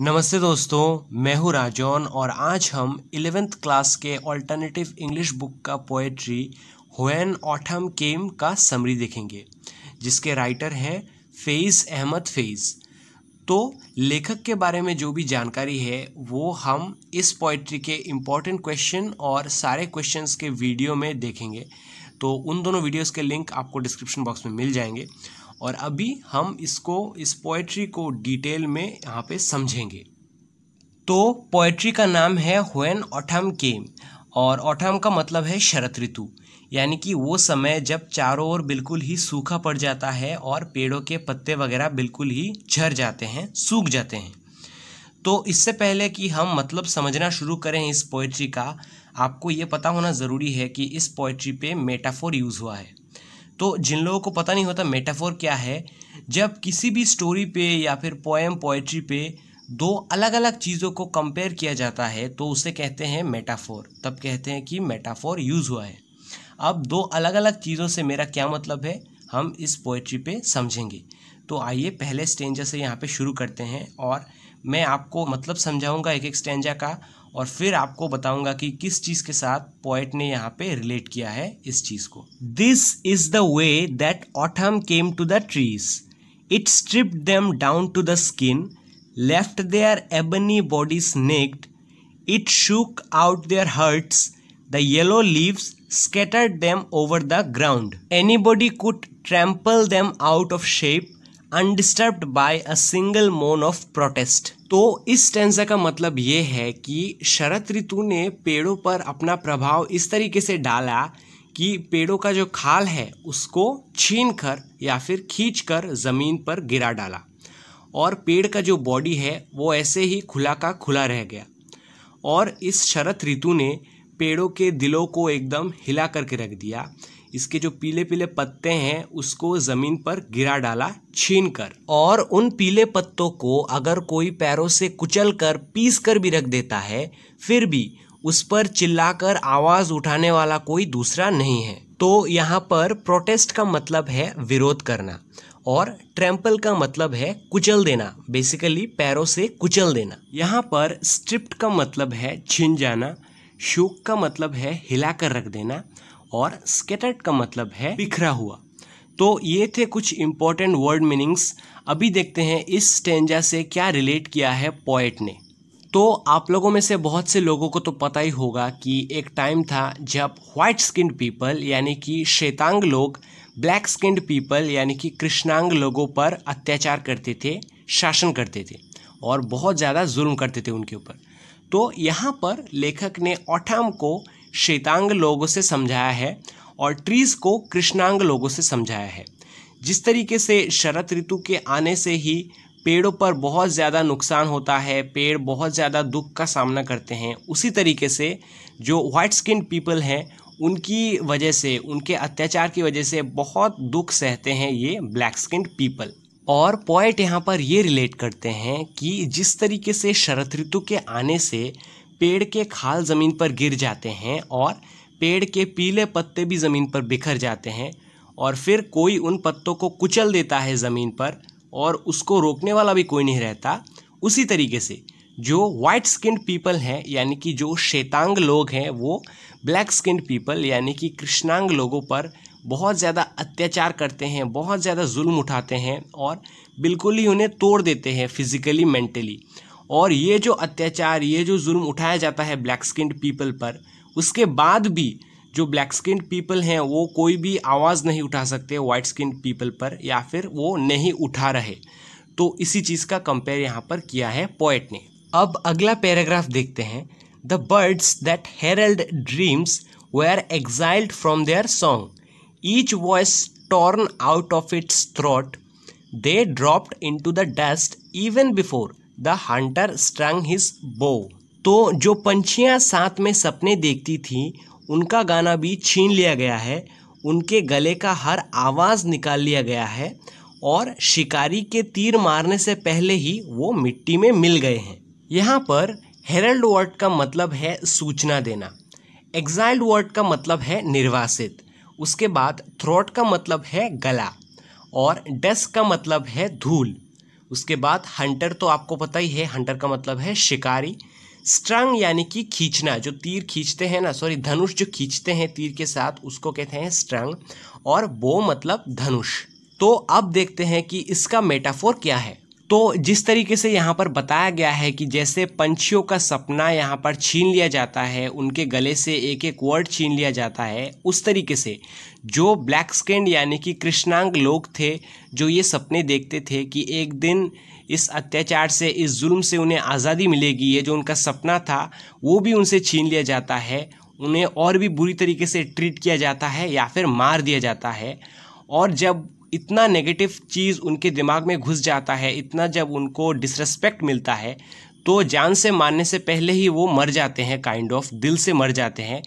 नमस्ते दोस्तों मैं हूँ राजौन और आज हम इलेवेंथ क्लास के ऑल्टरनेटिव इंग्लिश बुक का पोएट्री होन ऑटम केम का समरी देखेंगे जिसके राइटर हैं फेज अहमद फेज तो लेखक के बारे में जो भी जानकारी है वो हम इस पोएट्री के इम्पॉर्टेंट क्वेश्चन और सारे क्वेश्चंस के वीडियो में देखेंगे तो उन दोनों वीडियोस के लिंक आपको डिस्क्रिप्शन बॉक्स में मिल जाएंगे और अभी हम इसको इस पोइट्री को डिटेल में यहाँ पे समझेंगे तो पोइट्री का नाम है हुन ऑटम केम और ऑटम का मतलब है शरत ऋतु यानी कि वो समय जब चारों ओर बिल्कुल ही सूखा पड़ जाता है और पेड़ों के पत्ते वगैरह बिल्कुल ही झर जाते हैं सूख जाते हैं तो इससे पहले कि हम मतलब समझना शुरू करें इस पोएट्री का आपको ये पता होना ज़रूरी है कि इस पोइट्री पे मेटाफोर यूज़ हुआ है तो जिन लोगों को पता नहीं होता मेटाफोर क्या है जब किसी भी स्टोरी पे या फिर पोएम पोइट्री पे दो अलग अलग चीज़ों को कंपेयर किया जाता है तो उसे कहते हैं मेटाफोर तब कहते हैं कि मेटाफोर यूज़ हुआ है अब दो अलग अलग चीज़ों से मेरा क्या मतलब है हम इस पोइट्री पे समझेंगे तो आइए पहले स्टेंजा से यहाँ पे शुरू करते हैं और मैं आपको मतलब समझाऊंगा एक एक स्टेंजा का और फिर आपको बताऊंगा कि किस चीज के साथ पोएट ने यहाँ पे रिलेट किया है इस चीज को this is the way that autumn came to the trees it strip them down to the skin left their ebony body naked it shook out their hearts the yellow leaves scattered them over the ground anybody could trample them out of shape undisturbed by a single moan of protest तो इस tensor का मतलब ये है कि शरत ऋतु ने पेड़ों पर अपना प्रभाव इस तरीके से डाला कि पेड़ों का जो खाल है उसको छीन कर या फिर खींच कर ज़मीन पर गिरा डाला और पेड़ का जो बॉडी है वो ऐसे ही खुला का खुला रह गया और इस शरत ऋतु ने पेड़ों के दिलों को एकदम हिला करके रख दिया इसके जो पीले पीले पत्ते हैं उसको ज़मीन पर गिरा डाला छीन कर और उन पीले पत्तों को अगर कोई पैरों से कुचल कर पीस कर भी रख देता है फिर भी उस पर चिल्लाकर आवाज़ उठाने वाला कोई दूसरा नहीं है तो यहाँ पर प्रोटेस्ट का मतलब है विरोध करना और ट्रैम्पल का मतलब है कुचल देना बेसिकली पैरों से कुचल देना यहाँ पर स्ट्रिप्ट का मतलब है छिन जाना शोक का मतलब है हिलाकर रख देना और स्केटर्ड का मतलब है बिखरा हुआ तो ये थे कुछ इंपॉर्टेंट वर्ड मीनिंग्स अभी देखते हैं इस स्टेंजा से क्या रिलेट किया है पोएट ने तो आप लोगों में से बहुत से लोगों को तो पता ही होगा कि एक टाइम था जब व्हाइट स्किन्ड पीपल यानी कि श्वेतांग लोग ब्लैक स्किन्ड पीपल यानी कि कृष्णांग लोगों पर अत्याचार करते थे शासन करते थे और बहुत ज़्यादा जुल्म करते थे उनके ऊपर तो यहाँ पर लेखक ने ओठाम को श्वेतांग लोगों से समझाया है और ट्रीज को कृष्णांग लोगों से समझाया है जिस तरीके से शरत ऋतु के आने से ही पेड़ों पर बहुत ज़्यादा नुकसान होता है पेड़ बहुत ज़्यादा दुख का सामना करते हैं उसी तरीके से जो वाइट स्किन पीपल हैं उनकी वजह से उनके अत्याचार की वजह से बहुत दुख सहते हैं ये ब्लैक स्किन पीपल और पॉइंट यहाँ पर ये रिलेट करते हैं कि जिस तरीके से शरत ऋतु के आने से पेड़ के खाल ज़मीन पर गिर जाते हैं और पेड़ के पीले पत्ते भी ज़मीन पर बिखर जाते हैं और फिर कोई उन पत्तों को कुचल देता है ज़मीन पर और उसको रोकने वाला भी कोई नहीं रहता उसी तरीके से जो वाइट स्किन्ड पीपल हैं यानी कि जो शेतांग लोग हैं वो ब्लैक स्किन्ड पीपल यानी कि कृष्णांग लोगों पर बहुत ज़्यादा अत्याचार करते हैं बहुत ज़्यादा जुल्म उठाते हैं और बिल्कुल ही उन्हें तोड़ देते हैं फिज़िकली मेंटली और ये जो अत्याचार ये जो जुल्म उठाया जाता है ब्लैक स्किन्ड पीपल पर उसके बाद भी जो ब्लैक स्किन्ड पीपल हैं वो कोई भी आवाज़ नहीं उठा सकते वाइट स्किन पीपल पर या फिर वो नहीं उठा रहे तो इसी चीज़ का कंपेयर यहाँ पर किया है पोएट ने अब अगला पैराग्राफ देखते हैं the birds that herald dreams were exiled from their song each voice torn out of its throat they dropped into the dust even before the hunter strung his bow तो जो पंछियाँ साथ में सपने देखती थी उनका गाना भी छीन लिया गया है उनके गले का हर आवाज़ निकाल लिया गया है और शिकारी के तीर मारने से पहले ही वो मिट्टी में मिल गए हैं यहाँ पर हेरल्ड वर्ड का मतलब है सूचना देना एग्जाइल्ड वर्ड का मतलब है निर्वासित उसके बाद थ्रोट का मतलब है गला और डेस्क का मतलब है धूल उसके बाद हंटर तो आपको पता ही है हंटर का मतलब है शिकारी स्ट्रंग यानी कि खींचना जो तीर खींचते हैं ना सॉरी धनुष जो खींचते हैं तीर के साथ उसको कहते हैं स्ट्रंग और बो मतलब धनुष तो अब देखते हैं कि इसका मेटाफोर क्या है तो जिस तरीके से यहाँ पर बताया गया है कि जैसे पंछियों का सपना यहाँ पर छीन लिया जाता है उनके गले से एक एक वर्ड छीन लिया जाता है उस तरीके से जो ब्लैक स्किन यानी कि कृष्णांग लोग थे जो ये सपने देखते थे कि एक दिन इस अत्याचार से इस जुल्म से उन्हें आज़ादी मिलेगी ये जो उनका सपना था वो भी उनसे छीन लिया जाता है उन्हें और भी बुरी तरीके से ट्रीट किया जाता है या फिर मार दिया जाता है और जब इतना नेगेटिव चीज़ उनके दिमाग में घुस जाता है इतना जब उनको डिसरेस्पेक्ट मिलता है तो जान से मारने से पहले ही वो मर जाते हैं काइंड ऑफ दिल से मर जाते हैं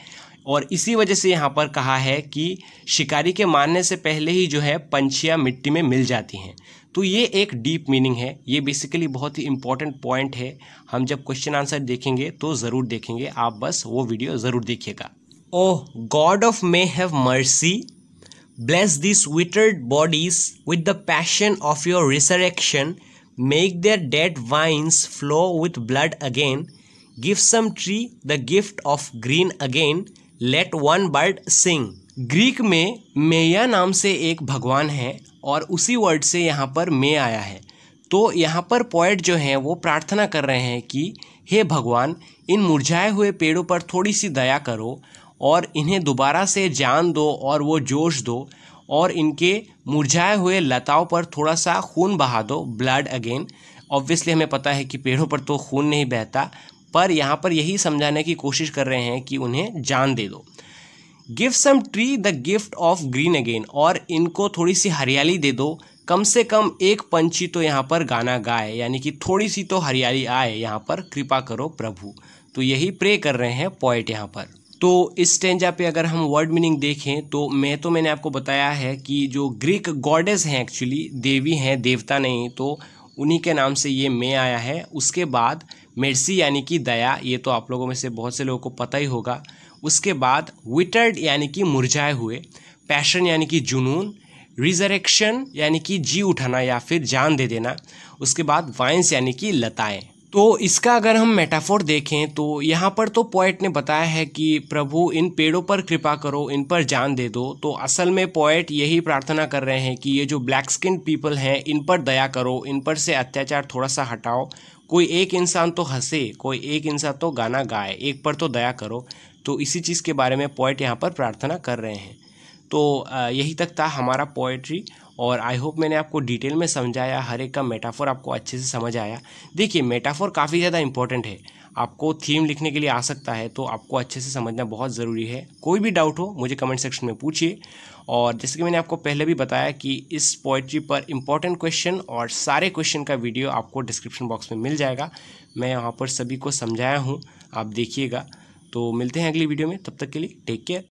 और इसी वजह से यहाँ पर कहा है कि शिकारी के मारने से पहले ही जो है पंछियाँ मिट्टी में मिल जाती हैं तो ये एक डीप मीनिंग है ये बेसिकली बहुत ही इंपॉर्टेंट पॉइंट है हम जब क्वेश्चन आंसर देखेंगे तो ज़रूर देखेंगे आप बस वो वीडियो ज़रूर देखिएगा oh God of May have mercy bless this withered bodies with the passion of your resurrection make their dead vines flow with blood again give some tree the gift of green again let one bird sing Greek में Maia नाम से एक भगवान है और उसी word से यहाँ पर मे आया है तो यहाँ पर पॉइट जो हैं वो प्रार्थना कर रहे हैं कि हे भगवान इन मुरझाए हुए पेड़ों पर थोड़ी सी दया करो और इन्हें दोबारा से जान दो और वो जोश दो और इनके मुरझाए हुए लताओं पर थोड़ा सा खून बहा दो ब्लड अगेन ऑब्वियसली हमें पता है कि पेड़ों पर तो खून नहीं बहता पर यहाँ पर यही समझाने की कोशिश कर रहे हैं कि उन्हें जान दे दो give some tree the gift of green again और इनको थोड़ी सी हरियाली दे दो कम से कम एक पंछी तो यहाँ पर गाना गाए यानी कि थोड़ी सी तो हरियाली आए यहाँ पर कृपा करो प्रभु तो यही प्रे कर रहे हैं पॉइंट यहाँ पर तो इस स्टेंजा पे अगर हम वर्ड मीनिंग देखें तो मैं तो मैंने आपको बताया है कि जो ग्रीक गॉडेस हैं एक्चुअली देवी हैं देवता नहीं तो उन्हीं के नाम से ये मे आया है उसके बाद मेर्सी यानी कि दया ये तो आप लोगों में से बहुत से लोगों को पता ही होगा उसके बाद विटर्ड यानी कि मुरझाए हुए पैशन यानी कि जुनून रिजरेक्शन यानी कि जी उठाना या फिर जान दे देना उसके बाद वाइंस यानी कि लताएं तो इसका अगर हम मेटाफोर देखें तो यहाँ पर तो पोएट ने बताया है कि प्रभु इन पेड़ों पर कृपा करो इन पर जान दे दो तो असल में पोएट यही प्रार्थना कर रहे हैं कि ये जो ब्लैक स्किन पीपल हैं इन पर दया करो इन पर से अत्याचार थोड़ा सा हटाओ कोई एक इंसान तो हंसे कोई एक इंसान तो गाना गाए एक पर तो दया करो तो इसी चीज़ के बारे में पोएट यहाँ पर प्रार्थना कर रहे हैं तो यही तक था हमारा पोएट्री और आई होप मैंने आपको डिटेल में समझाया हर एक का मेटाफोर आपको अच्छे से समझ आया देखिए मेटाफोर काफ़ी ज़्यादा इंपॉर्टेंट है आपको थीम लिखने के लिए आ सकता है तो आपको अच्छे से समझना बहुत ज़रूरी है कोई भी डाउट हो मुझे कमेंट सेक्शन में पूछिए और जैसे कि मैंने आपको पहले भी बताया कि इस पोइट्री पर इंपॉर्टेंट क्वेश्चन और सारे क्वेश्चन का वीडियो आपको डिस्क्रिप्शन बॉक्स में मिल जाएगा मैं वहाँ पर सभी को समझाया हूँ आप देखिएगा तो मिलते हैं अगली वीडियो में तब तक के लिए टेक केयर